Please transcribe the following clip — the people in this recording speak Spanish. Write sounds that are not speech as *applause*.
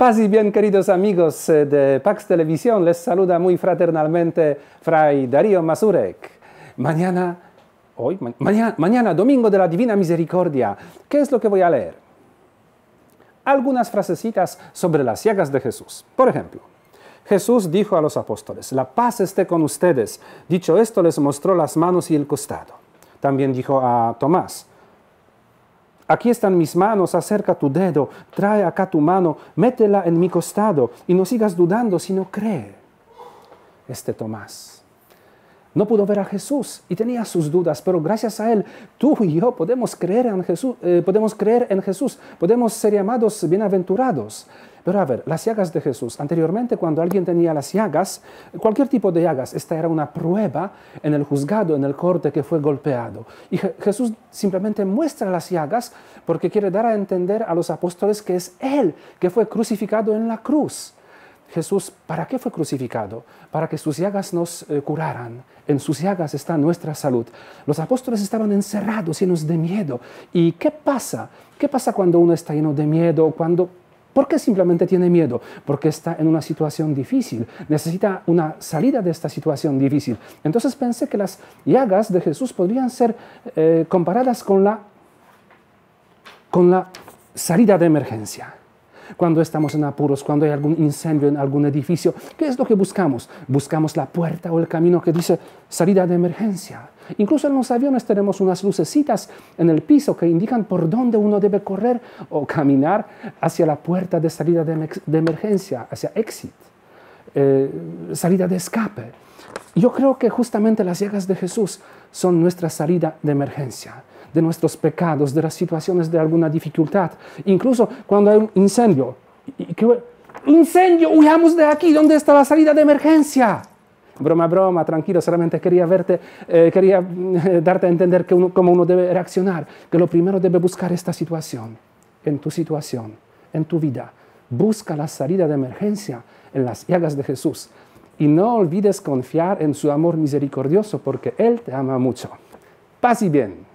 Paz y bien, queridos amigos eh, de Pax Televisión, les saluda muy fraternalmente Fray Darío Masurek. Mañana, hoy, mañana, domingo de la Divina Misericordia, ¿qué es lo que voy a leer? Algunas frasecitas sobre las llagas de Jesús. Por ejemplo, Jesús dijo a los apóstoles, la paz esté con ustedes. Dicho esto, les mostró las manos y el costado. También dijo a Tomás, Aquí están mis manos, acerca tu dedo, trae acá tu mano, métela en mi costado y no sigas dudando, sino cree. Este Tomás no pudo ver a Jesús y tenía sus dudas, pero gracias a Él, tú y yo podemos creer en Jesús, eh, podemos, creer en Jesús podemos ser llamados bienaventurados. Pero a ver, las llagas de Jesús. Anteriormente, cuando alguien tenía las llagas, cualquier tipo de llagas, esta era una prueba en el juzgado, en el corte que fue golpeado. Y Jesús simplemente muestra las llagas porque quiere dar a entender a los apóstoles que es Él que fue crucificado en la cruz. Jesús, ¿para qué fue crucificado? Para que sus llagas nos eh, curaran. En sus llagas está nuestra salud. Los apóstoles estaban encerrados, llenos de miedo. ¿Y qué pasa? ¿Qué pasa cuando uno está lleno de miedo? Cuando ¿Por qué simplemente tiene miedo? Porque está en una situación difícil, necesita una salida de esta situación difícil. Entonces pensé que las llagas de Jesús podrían ser eh, comparadas con la, con la salida de emergencia cuando estamos en apuros, cuando hay algún incendio en algún edificio. ¿Qué es lo que buscamos? Buscamos la puerta o el camino que dice salida de emergencia. Incluso en los aviones tenemos unas lucecitas en el piso que indican por dónde uno debe correr o caminar hacia la puerta de salida de, emergencia, hacia exit, eh, salida de escape. Yo creo que justamente las llegas de Jesús son nuestra salida de emergencia de nuestros pecados, de las situaciones de alguna dificultad. Incluso cuando hay un incendio. ¡Incendio! ¡Huyamos de aquí! ¿Dónde está la salida de emergencia? Broma, broma, tranquilo, solamente quería verte, eh, quería *laughs* darte a entender que cómo uno debe reaccionar, que lo primero debe buscar esta situación, en tu situación, en tu vida. Busca la salida de emergencia en las llagas de Jesús, y no olvides confiar en su amor misericordioso porque Él te ama mucho. Paz y bien.